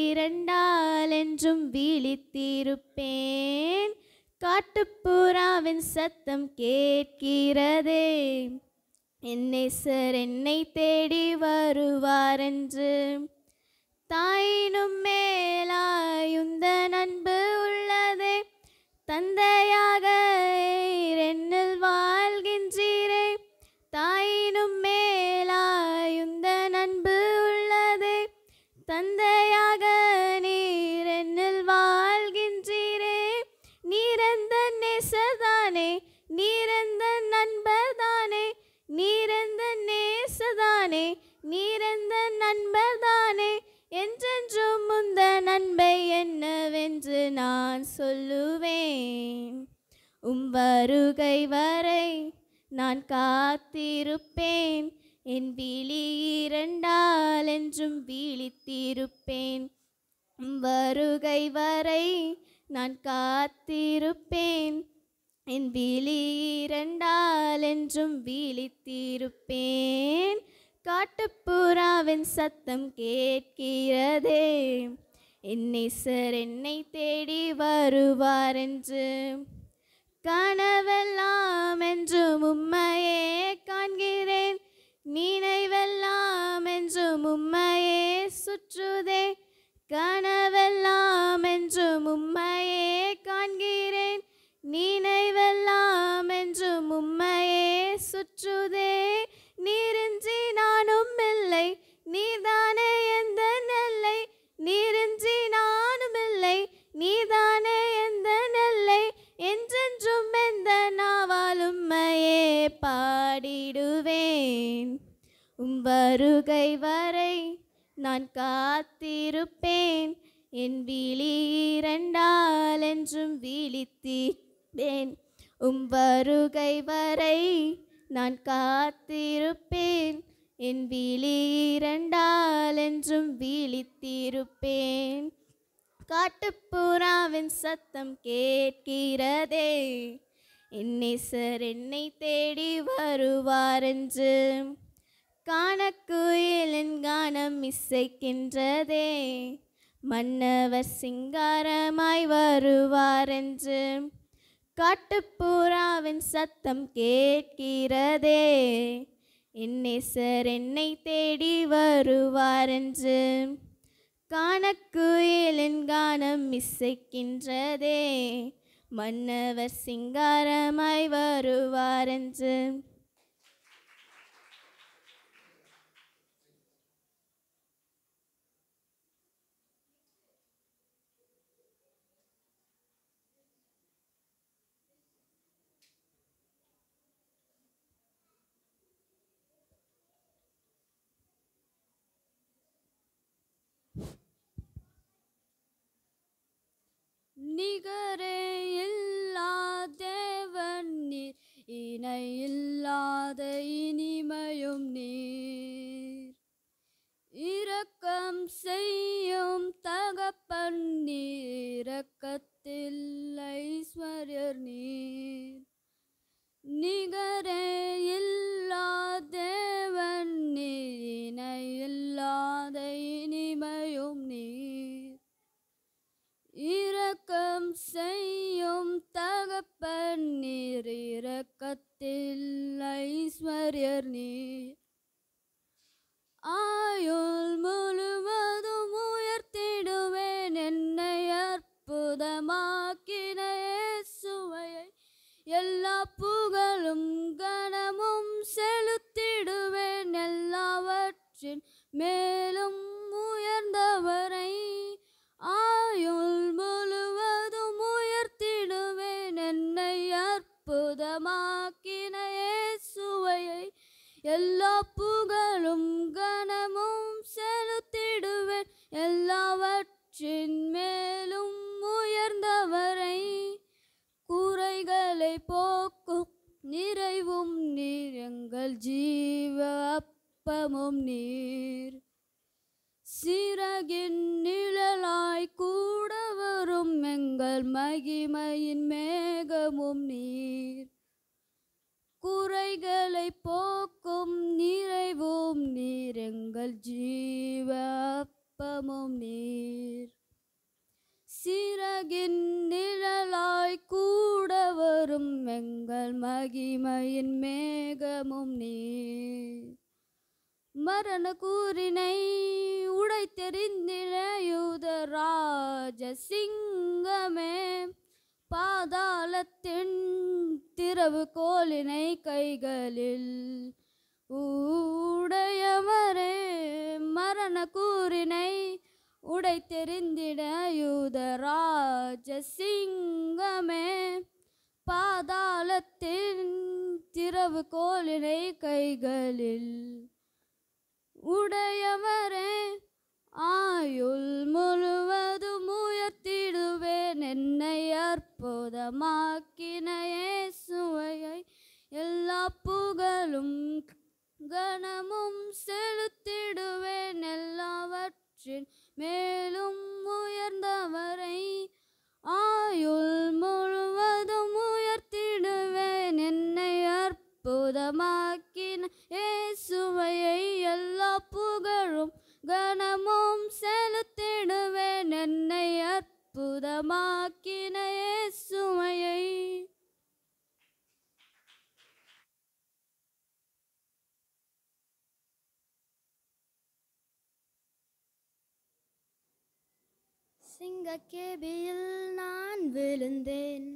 இரண்டால் என்றும் விழித்திருப்பேன் காட்டுப்புறாவின் சத்தம் கேட்கிறதே என்னை சார் என்னை தேடி வருவார் என்று தாயினும் மேலாயுந்த நண்பு உள்ளதே தந்தையாக என்னில் வாழ்கின்றீரே தாயினும் மேலாயுந்த நண்பு தந்தையாக நீர் என்னில் வாழ்கின்றீரே நீரந்த நேசதானே நீரந்த நண்பர்தானே நீரந்த நேசதானே நீரந்த நண்பர்தானே என்றென்றும் முந்த நண்பை என்னவென்று நான் சொல்லுவேன் உம் வருகை வரை நான் காத்திருப்பேன் என் விழி இரண்டால் என்றும் விழித்திருப்பேன் வருகை வரை நான் காத்திருப்பேன் என் விழி இரண்டால் என்றும் விழித்திருப்பேன் காட்டுப்புறாவின் சத்தம் கேட்கிறதே என்னை சார் என்னை தேடி வருவார் என்று கனவெல்லாம் என்றும் உம்மையே காண்கிறேன் நினைவெல்லாம் என்று உம்மையே சுற்றுதே கனவெல்லாம் என்று உம்மையே காண்கிறேன் நினைவெல்லாம் என்று உம்மையே சுற்றுதே நீரின்றி நானும் இல்லை நீதானே எந்த நெல்லை நீரின்றி நானும் இல்லை நீதானே என்றென்றும் எந்த நாவாலும்மையே பாடிடுவேன் உம் வருகை வரை நான் காத்திருப்பேன் என் விழி இரண்டால் என்றும் விழித்திருப்பேன் உம் வருகை வரை நான் காத்திருப்பேன் என் விழி இரண்டால் என்றும் விழித்திருப்பேன் காட்டுப்புறாவின் சத்தம் கேட்கிறதே என்னை சார் என்னை தேடி வருவாரென்று காணக்குயிலின் கானம் இசைக்கின்றதே மன்னவர் சிங்காரமாய் வருவாரென்று காட்டுப்புறாவின் சத்தம் கேட்கிறதே என்னை சார் என்னை தேடி வருவாரென்று காணக்குயிலின் கானம் இசைக்கின்றதே மன்னவர் சிங்காரமாய் வருவாரென்று good பெற்றேன் மேலும் உயர்ந்தவரை ஆயுள் முழுவதும் உயர்த்திடுவேன் என்னை அற்புதமாக்கின சுவையை எல்லா புகழும் கனமும் செலுத்திடுவேன் எல்லாவற்றின் மேலும் உயர்ந்தவரை குறைகளை போக்கும் நிறைவும் நீர் எங்கள் ஜீவ அப்பமும் உங்கள் மகிமையின் மேகமும் நீர் குறைகளை போக்கும் நிறைவும் நீர் எங்கள் ஜீவப்பமும் நீர் சிறகின் நிழலாய் கூட வரும் எங்கள் மகிமையின் மேகமும் நீர் மரண கூறினை உடைத்தெறிந்தின யூதராஜ சிங் தங்கமே பாதாளத்தின் திறவு கோலினை கைகளில் ஊடையவரே மரண கூறினை உடை தெரிந்திட யூதராஜ சிங்கமே பாதாளத்தின் திறவு கோலினை கைகளில் உடையவரே ஆயுள் முழுவதும் உயர்த்திடுவேன் என்னை அற்புதமாக்கினையே சுவையை எல்லா புகழும் கணமும் செலுத்திடுவேன் எல்லாவற்றின் மேலும் உயர்ந்தவரை ஆயுள் முழுவதும் உயர்த்திடுவேன் என்னை அற்புதமாக்கின ஏசுவையை எல்லா புகழும் கணமும் சிங்கக்கேபியில் நான் விழுந்தேன்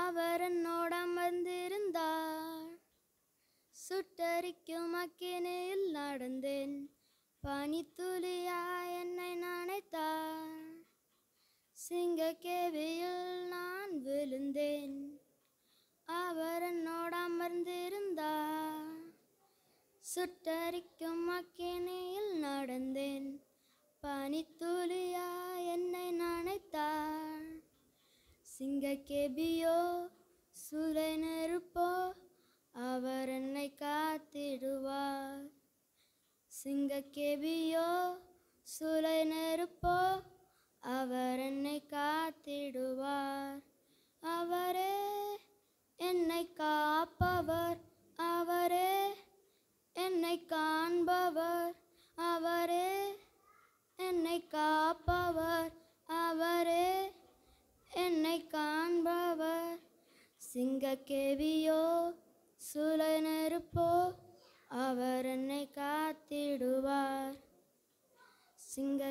அவர் என்னோட அமர்ந்திருந்தார் சுட்டரிக்கும் அக்கினையில் நடந்தேன் பனித்துளியா என்னை நினைத்தார் சிங்கக்கேபியில் நான் விழுந்தேன் அவர் என்னோட அமர்ந்திருந்தார் சுட்டரிக்கும் அக்கினையில் நடந்தேன் பனித்துளியா என்னை நனைத்தாள் சிங்க கெபியோ சுரை நெருப்போ அவர் என்னை காத்திடுவார் சிங்க கெபியோ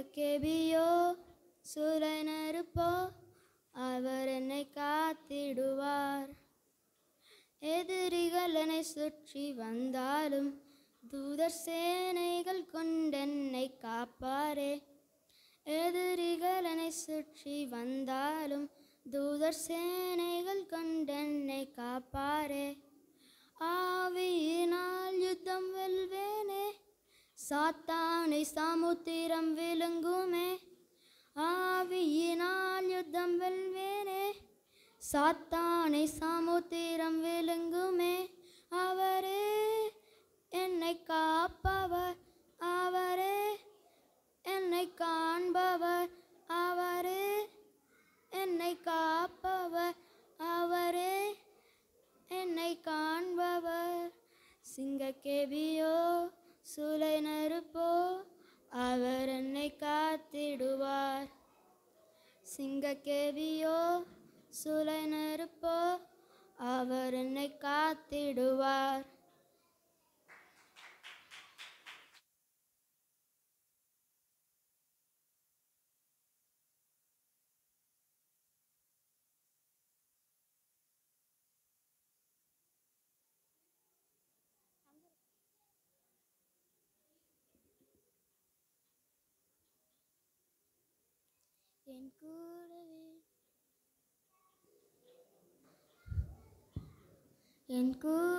மரக்கெபியோ சுரனருப்போ அவர் என்னை காத்திடுவார் எதிரிகள் என்னை சுற்றி வந்தாலும் தூதர் சேனைகள் கொண்டென்னை காப்பாரே எதிரிகள் என்னை சுற்றி வந்தாலும் தூதர் சேனைகள் கொண்டென்னை காப்பாரே ஆவியினால் யுத்தம் வெல்வேனே சாத்தானை சமுத்திரம் விழுங்குமே ஆவியினால் யுத்தம் வெல்வேனே சாத்தானை சமுத்திரம் விழுங்குமே எங்க கேவியோ சுலை நெருப்போ அவர் என்னை காத்திடுவார் என் கூட Kiến cứ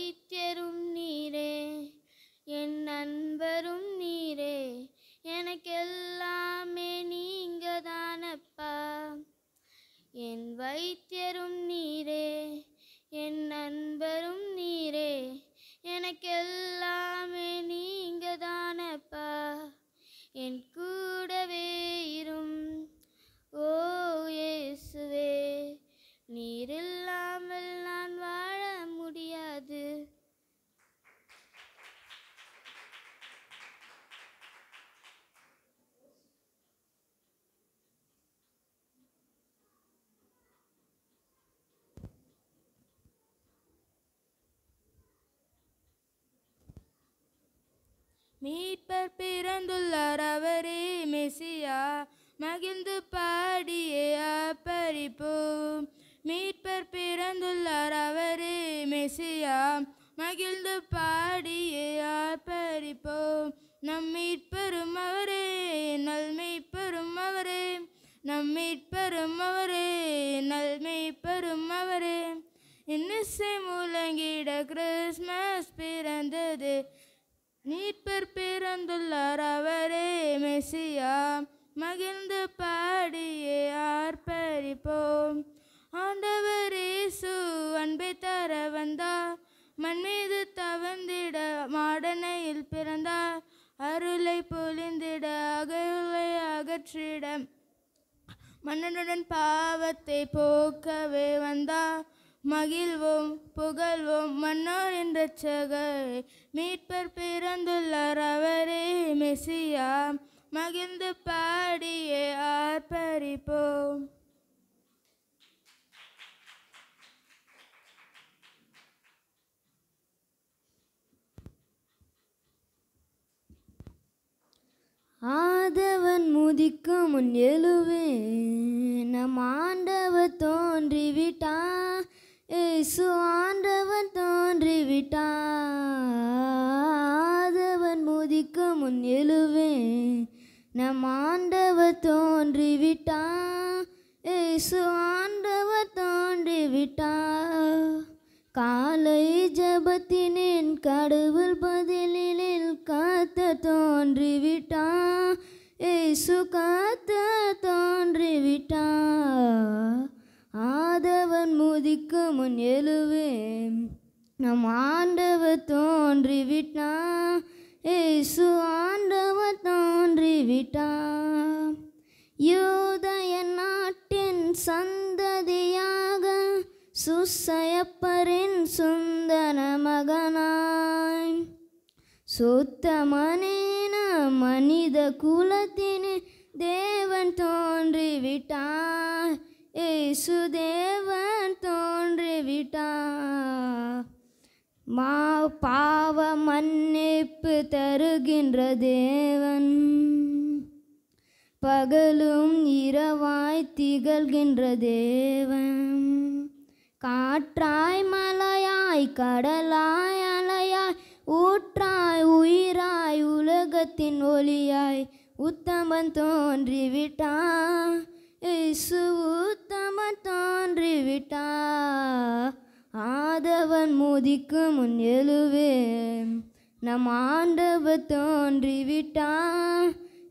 வைத்தியரும் நீரே என் நண்பரும் நீரே எனக்கெல்லாமே நீங்க தானப்பா என் வைத்தியரும் நீரே என் நண்பரும் நீரே எனக்கெல்லாமே நீங்க தானப்பா என் கூடவே இரும் ஓ இயேசுவே நீரில்லாமல் நான் வா மீட்பர் பிறந்துள்ளார் அவரே மெசியா மகிழ்ந்து பாடியே அப்பரிப்போம் மீட்பர் பிறந்துள்ளார் அவரே மெசியா மகிழ்ந்து பாடியே ஆர்ப்பரிப்போம் நம் மீட்பெரும் அவரே நல்மை பெறும் அவரே நம் மீட்பெரும் அவரே நல்மை பெறும் அவரே இன்னிசை முழங்கிட கிறிஸ்மஸ் பிறந்தது நீட்பர் பிறந்துள்ளார் அவரே மெசியா மகிழ்ந்து பாடியே ஆர்ப்பரிப்போம் ஆண்டவர் இயேசு அன்பை தர வந்தார் மண் மீது தவந்திட மாடனையில் பிறந்தார் அருளை பொழிந்திட அகருளை அகற்றிட மன்னனுடன் பாவத்தை போக்கவே வந்தா மகிழ்வோம் புகழ்வோம் மன்னார் என்ற சகரை மீட்பர் பிறந்துள்ளார் அவரே மெசியா மகிழ்ந்து பாடியே ஆர்ப்பரிப்போம் ஆதவன் முதிக்கும் முன் எழுவே நம் ஆண்டவ தோன்றிவிட்டான் இயேசு ஆண்டவன் தோன்றிவிட்டாதவன் முதிக்கு முன் எழுவேன் நம் ஆண்டவர் தோன்றிவிட்டா இயேசு ஆண்டவர் தோன்றிவிட்டா காலை ஜபத்தினேன் கடவுள் பதிலில் காத்த தோன்றிவிட்டா இயேசு காத்த தோன்றிவிட்டா ஆதவன் முதிக்கு முன் எழுவேன் நம் ஆண்டவ ஆண்டவர் தோன்றிவிட்டா ஏசு தோன்றி விட்டா யோதய நாட்டின் சந்ததியாக சுசயப்பரின் சுந்தர மகனாய் சுத்தமனேன மனித குலத்தின் தேவன் தோன்றிவிட்டார் இயேசுதேவன் தோன்றிவிட்டா மா பாவ மன்னிப்பு தருகின்ற தேவன் பகலும் இரவாய் திகழ்கின்ற தேவன் காற்றாய் மலையாய் கடலாய் அலையாய் ஊற்றாய் உயிராய் உலகத்தின் ஒளியாய் உத்தமன் தோன்றிவிட்டான் இயேசு உத்தம தோன்றிவிட்டா ஆதவன் மோதிக்கு முன் எழுவே நம் ஆண்டவர் தோன்றிவிட்டா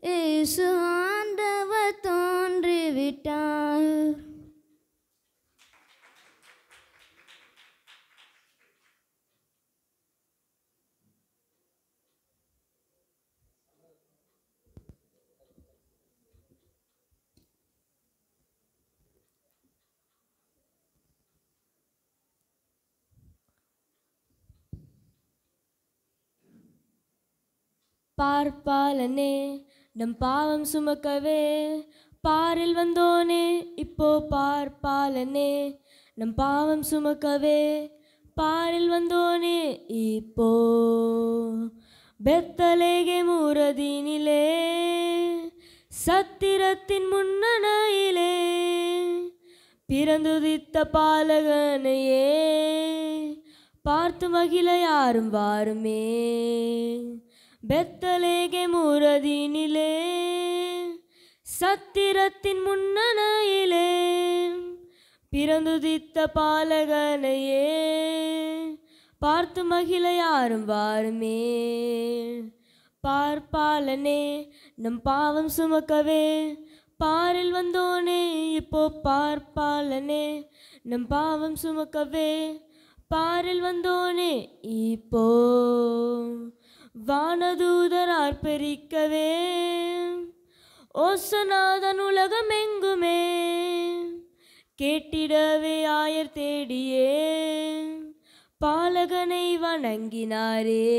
இயேசு ஆண்டவர் தோன்றிவிட்டார் பார்ப்பாலனே நம் பாவம் சுமக்கவே பாரில் வந்தோனே இப்போ பார்ப்பாலனே நம் பாவம் சுமக்கவே பாரில் வந்தோனே இப்போ பெத்தலேகே மூரதீனிலே சத்திரத்தின் முன்னணையிலே பிறந்துதித்த பாலகனையே பார்த்து மகிழ யாரும் வாருமே பெத்தலேகே முரதினிலே சத்திரத்தின் முன்னனையிலே பிறந்துதித்த பாலகனையே பார்த்து மகிழ யாரும் வாருமே பார்ப்பாலனே நம் பாவம் சுமக்கவே பாரில் வந்தோனே இப்போ பார்ப்பாலனே நம் பாவம் சுமக்கவே பாரில் வந்தோனே இப்போ வானதூதரார் ஆர்ப்பரிக்கவே ஓசநாதன் உலகம் எங்குமே கேட்டிடவே ஆயர் தேடியே பாலகனை வணங்கினாரே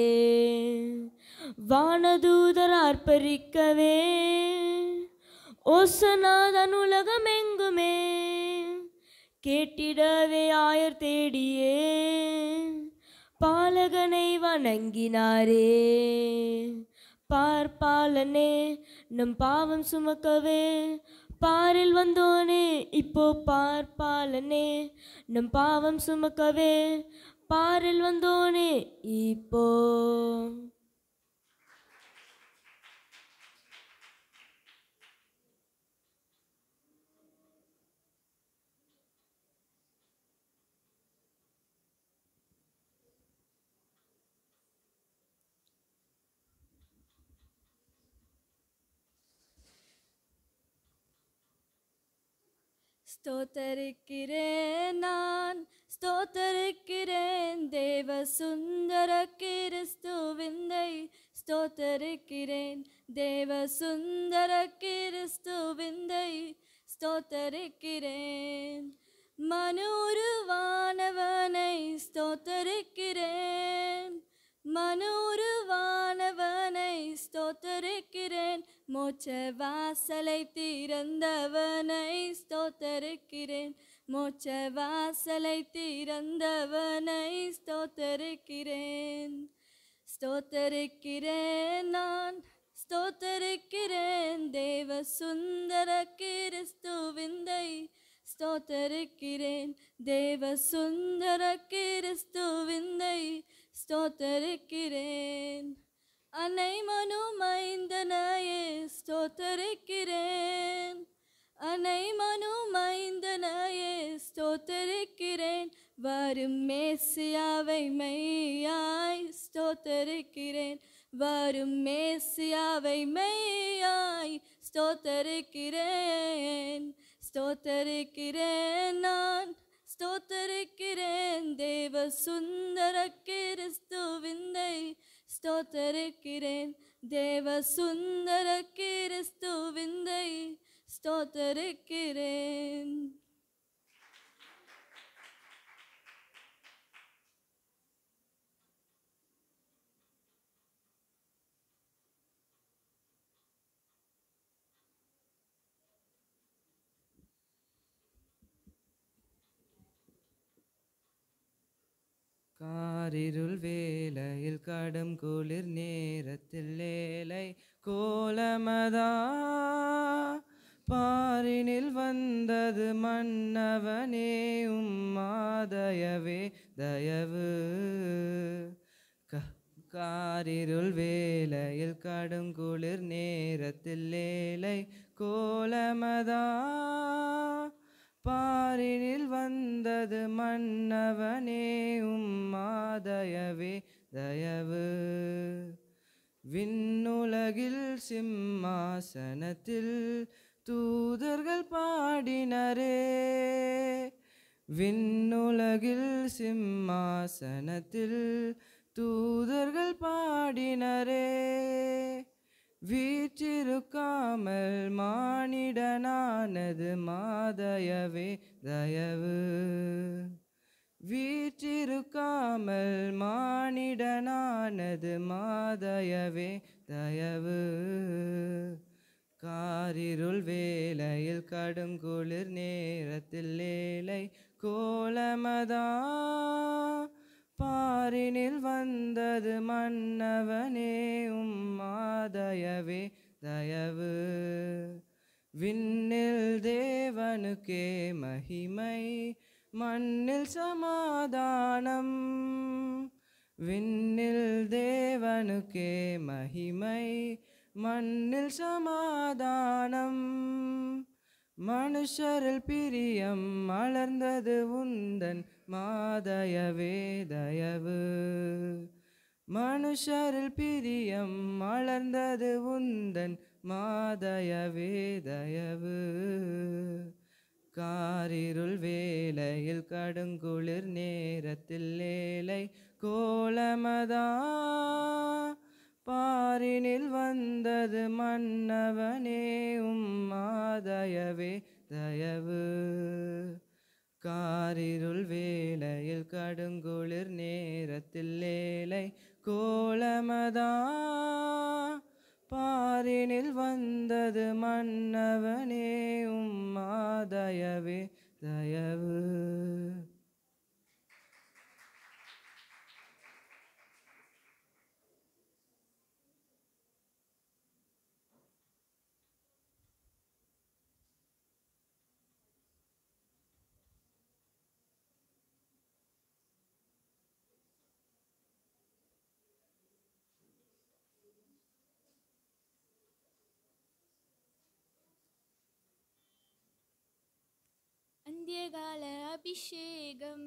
வானதூதர் அர்ப்பரிக்கவே ஓசநாதன் உலகம் எங்குமே கேட்டிடவே ஆயர் தேடியே பாலகனை வணங்கினாரே பார்ப்பாளனே நம் பாவம் சுமக்கவே பாரில் வந்தோனே இப்போ பார்ப்பாளனே நம் பாவம் சுமக்கவே பாரில் வந்தோனே இப்போ ஸ்தோத்தரிக்கிறேன் நான் ஸ்தோத்தரிக்கிறேன் தேவ சுந்தர கிறிஸ்துவிந்தை ஸ்தோத்தரிக்கிறேன் தேவ சுந்தர கிறிஸ்துவிந்தை ஸ்தோத்தரிக்கிறேன் மனோருவானவனை ஸ்தோத்தரிக்கிறேன் மனோருவானவனை ஸ்தோத்தரிக்கிறேன் மோச்ச வாசலை திறந்தவனை ஸ்தோத்தரிக்கிறேன் மோச்ச வாசலை திறந்தவனை ஸ்தோத்தரிக்கிறேன் ஸ்தோத்தரிக்கிறேன் நான் ஸ்தோத்தரிக்கிறேன் தேவ சுந்தர கிறிஸ்துவிந்தை ஸ்தோத்தரிக்கிறேன் தேவ சுந்தர கிறிஸ்துவிந்தை ஸ்தோத்தரி வரும் மேசியாவை மெய்யாய் ஸ்தோத்தரிக்கிறேன் வரும் மேசியாவை மெய்யாய் ஸ்தோத்தரிக்கிறேன் ஸ்தோத்தரிக்கிறேன் நான் ஸ்தோத்தரிக்கிறேன் தேவ சுந்தர கிறிஸ்துவிந்தை ஸ்தோத்தரிக்கிறேன் தேவ சுந்தர கிறிஸ்துவிந்தை ஸ்தோத்தரிக்கிறேன் காரிருள் வேலையில் கடும் குளிர் நேரத்தில் லேலை கோலமதா பாரினில் வந்தது மன்னவனே உம்மாதயவே தயவு காரிருள் வேலையில் கடும் குளிர் நேரத்தில் லேலை கோலமதா பாரினில் வந்தது மன்னவனே உம்மாதயவே தயவு விண்ணுலகில் சிம்மாசனத்தில் தூதர்கள் பாடினரே விண்ணுலகில் சிம்மாசனத்தில் தூதர்கள் பாடினரே வீற்றிருக்காமல் மானிடனானது மாதயவே தயவு வீற்றிருக்காமல் மானிடனானது மாதயவே தயவு காரிருள் வேலையில் கடுங்குளிர் நேரத்தில் லேலை கோலமதா பாரினில் வந்தது மன்னவனே உம்மாதயவே தயவு விண்ணில் தேவனுக்கே மகிமை மண்ணில் சமாதானம் விண்ணில் தேவனுக்கே மகிமை மண்ணில் சமாதானம் மனுஷரில் பிரியம் மலர்ந்தது உந்தன் மாதயவே தயவு மனுஷரில் பிரியம் மலர்ந்தது உந்தன் மாதயவே தயவு காரிருள் வேலையில் கடுங்குளிர் நேரத்தில் லேலை கோலமதா பாரினில் வந்தது மன்னவனே உம் மாதயவே தயவு காரிருள் வேளையில் கடுங்குளிர் நேரத்தில் லேலை கோலமதா பாரினில் வந்தது மன்னவனே உம்மா தயவே தயவு അന്ത്യകാല അഭിഷേകം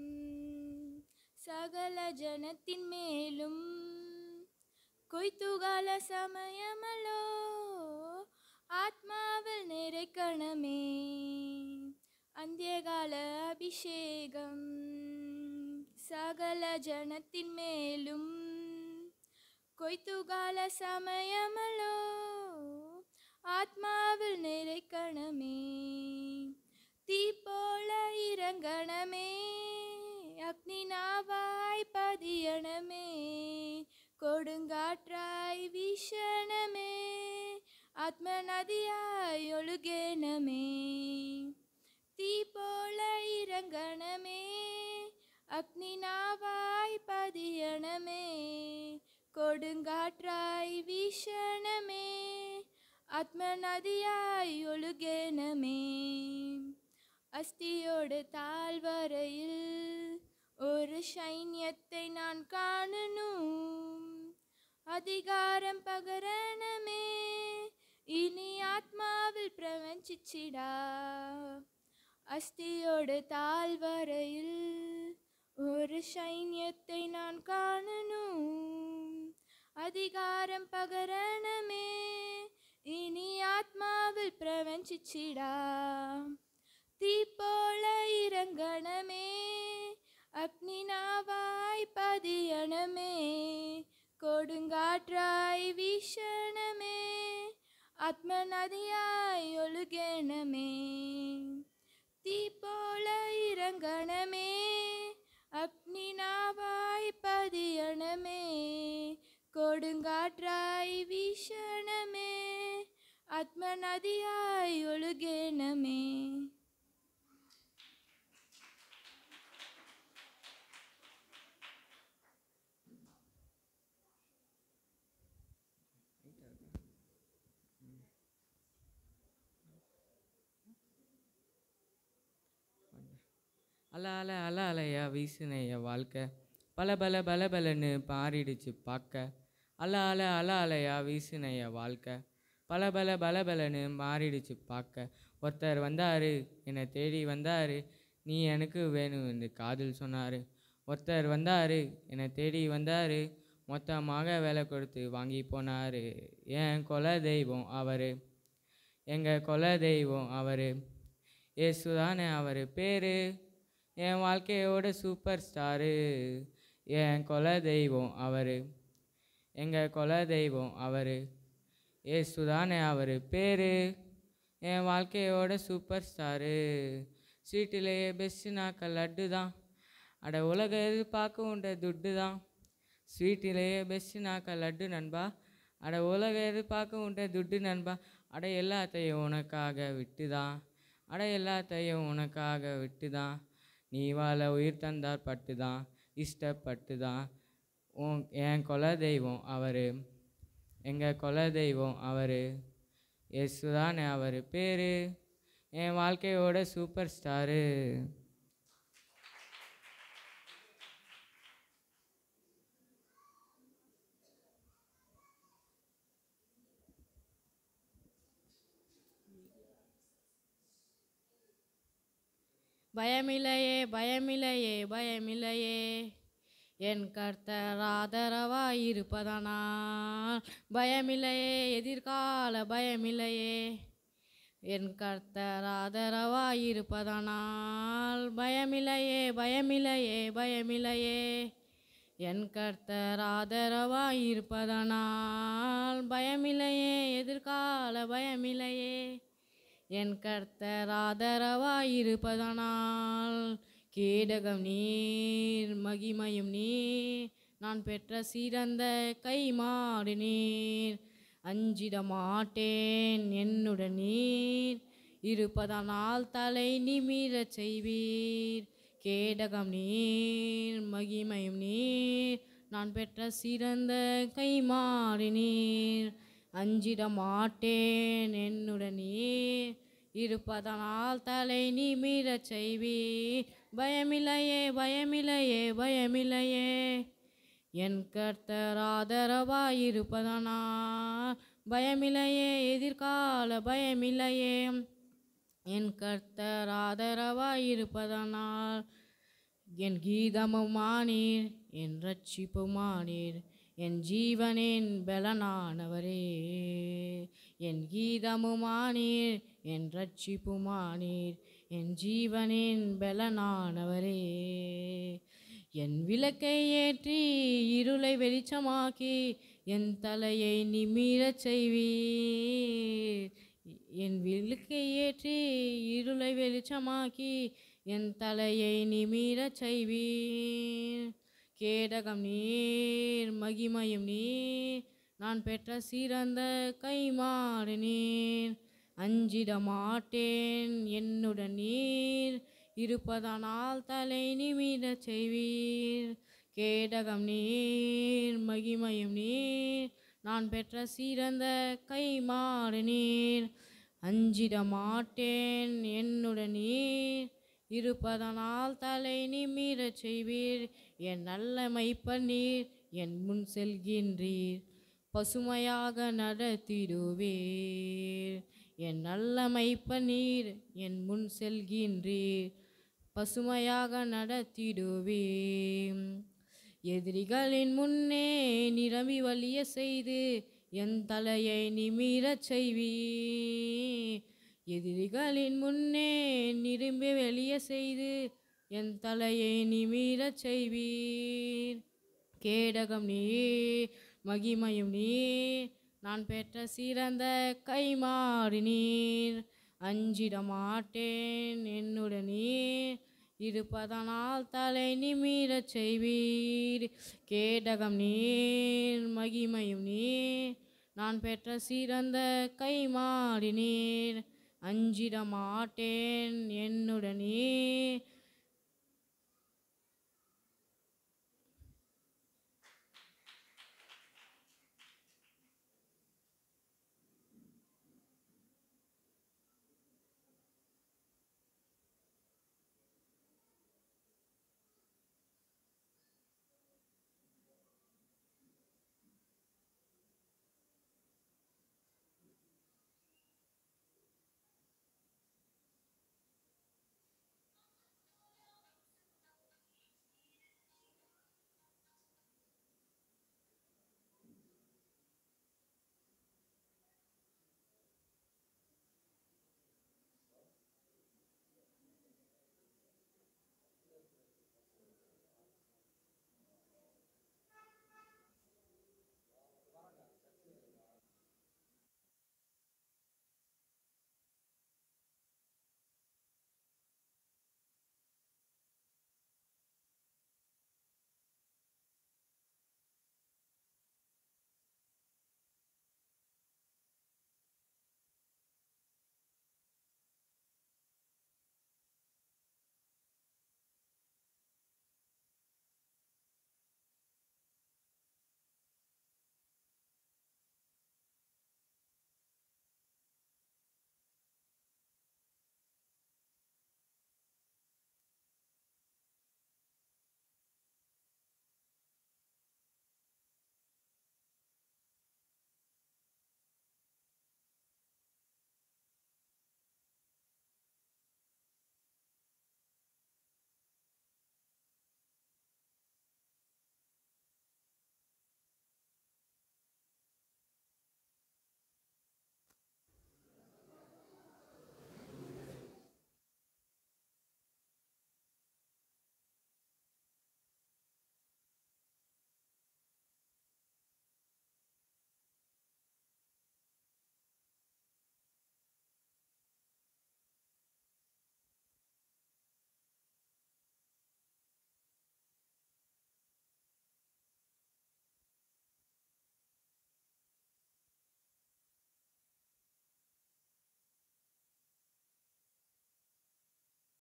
സകല ജനത്തിന്മേലും കൊയ്ത്തുകാല സമയമല്ലോ ആത്മാവിൽ നിരക്കണമേ അന്ത്യകാല അഭിഷേകം സകല ജനത്തിന്മേലും കൊയ്ത്തുകാല സമയമ നദിയായി ഒഴുകണമേ അസ്ഥിയോട് താഴ്വരയിൽ ഒരു സൈന്യത്തെ നാൻ കാണുന്നു അധികാരം പകരണമേ ഇനി ആത്മാവിൽ പ്രവഞ്ചിച്ചിടാ അസ്ഥിയോട് താഴ്വരയിൽ ഒരു സൈന്യത്തെ നാൻ കാണുന്നു അധികാരം പകരണമേ ആത്മാവിൽ പ്രവഞ്ചിച്ചിടാം തീപ്പോള ഇറങ്ങണമേ അഗ്നിനാവായി പതിയണമേ കൊടുങ്കാറ്റായി വീശണമേ ആത്മനദിയായി ഒഴുകണമേ തീപ്പോള ഇറങ്ങണമേ അഗ്നിനാവായി പതിയണമേ കൊടുങ്കാറ്റായി വീശണമേ ஆத்ம நதியாய் ஒழுகேனமே அல அல அல அலையா வீசினைய வாழ்க்கை பல பல பல பலன்னு பாரிடுச்சு பார்க்க அல அல அல அலையா வீசினைய வாழ்க்கை பல பல பல பலன்னு மாறிடுச்சு பார்க்க ஒருத்தர் வந்தார் என்னை தேடி வந்தார் நீ எனக்கு வேணும் என்று காதில் சொன்னார் ஒருத்தர் வந்தார் என்னை தேடி வந்தார் மொத்தமாக வேலை கொடுத்து வாங்கி போனார் என் கொல தெய்வம் அவர் எங்கள் கொல தெய்வம் அவர் ஏசுதானே அவர் பேர் என் வாழ்க்கையோட சூப்பர் ஸ்டாரு என் கொல தெய்வம் அவர் எங்கள் கொல தெய்வம் அவர் ஏசு தானே அவர் பேர் என் வாழ்க்கையோட சூப்பர் ஸ்டாரு ஸ்வீட்டிலேயே பெஸ்ட்டுனாக்க லட்டு தான் அட உலக எதிர்பார்க்க உண்ட துட்டு தான் ஸ்வீட்டிலேயே பெஸ்ட்டுனாக்க லட்டு நண்பா அட உலக எதிர்பார்க்க உண்ட துட்டு நண்பா அட எல்லாத்தையும் உனக்காக விட்டு தான் அட எல்லாத்தையும் உனக்காக விட்டு தான் நீ வாழ உயிர் தந்தார் பட்டு தான் இஷ்டப்பட்டு தான் உன் என் குல தெய்வம் அவர் எங்கள் குல தெய்வம் அவர் எசுதான் அவர் பேர் என் வாழ்க்கையோட சூப்பர் ஸ்டாரு பயமில்லையே பயமில்லையே பயமில்லையே என் கர்த்தர் ஆதரவாயிருப்பதனால் பயமில்லையே எதிர்கால பயமில்லையே என் கர்த்தர் ஆதரவாயிருப்பதனால் பயமில்லையே பயமில்லையே பயமில்லையே என் கர்த்தர் ஆதரவாயிருப்பதனால் பயமில்லையே எதிர்கால பயமில்லையே என் கர்த்தர் ஆதரவாயிருப்பதனால் கேடகம் நீர் மகிமையும் நீர் நான் பெற்ற சிறந்த கைமாடு நீர் அஞ்சிட மாட்டேன் என்னுடன் நீர் இருப்பதனால் தலை நிமிர செய்வீர் கேடகம் நீர் மகிமையும் நீர் நான் பெற்ற சிறந்த கைமாறு நீர் அஞ்சிட மாட்டேன் என்னுடன் நீர் இருப்பதனால் தலை நிமிரச் செய்வீர் பயமில்லையே பயமில்லையே பயமில்லையே என் கர்த்தர் ஆதரவாயிருப்பதனா பயமில்லையே எதிர்கால பயமில்லையே என் கர்த்தர் ஆதரவாயிருப்பதனால் என் கீதமுமானீர் என் ரட்சிப்புமானீர் என் ஜீவனின் பலனானவரே என் கீதமுமானீர் என் ரட்சிப்புமானீர் என் ஜீவனின் பலனானவரே என் விளக்கை ஏற்றி இருளை வெளிச்சமாக்கி என் தலையை நிமிழச் செய்வீர் என் விளக்கை ஏற்றி இருளை வெளிச்சமாக்கி என் தலையை நிமிழச் செய்வீர் கேடகம் நீர் மகிமயம் நீர் நான் பெற்ற சிறந்த கைமாறு நீர் அஞ்சிட மாட்டேன் என்னுடன் நீர் இருப்பதனால் தலை நிமிட செய்வீர் கேடகம் நீர் மகிமையும் நீர் நான் பெற்ற சிறந்த கைமாறு நீர் அஞ்சிட மாட்டேன் என்னுடன் நீர் இருப்பதனால் தலை நிமிர செய்வீர் என் நல்ல மைப்ப நீர் என் முன் செல்கின்றீர் பசுமையாக நடத்திடுவீர் என் நல்ல மைப்ப நீர் என் முன் செல்கின்றீர் பசுமையாக நடத்திடுவீம் எதிரிகளின் முன்னே நிரம்பி வலிய செய்து என் தலையை நிமிரச் செய்வே எதிரிகளின் முன்னே நிரும்பி வெளிய செய்து என் தலையை நிமிரச் செய்வீர் கேடகம் நீ மகிமையும் நீ நான் பெற்ற சிறந்த கை நீர் அஞ்சிட மாட்டேன் என்னுடன் நீர் இருப்பதனால் தலை நிமிரச் செய்வீர் கேடகம் நீர் மகிமையும் நீர் நான் பெற்ற சிறந்த கை நீர் அஞ்சிட மாட்டேன் என்னுடனே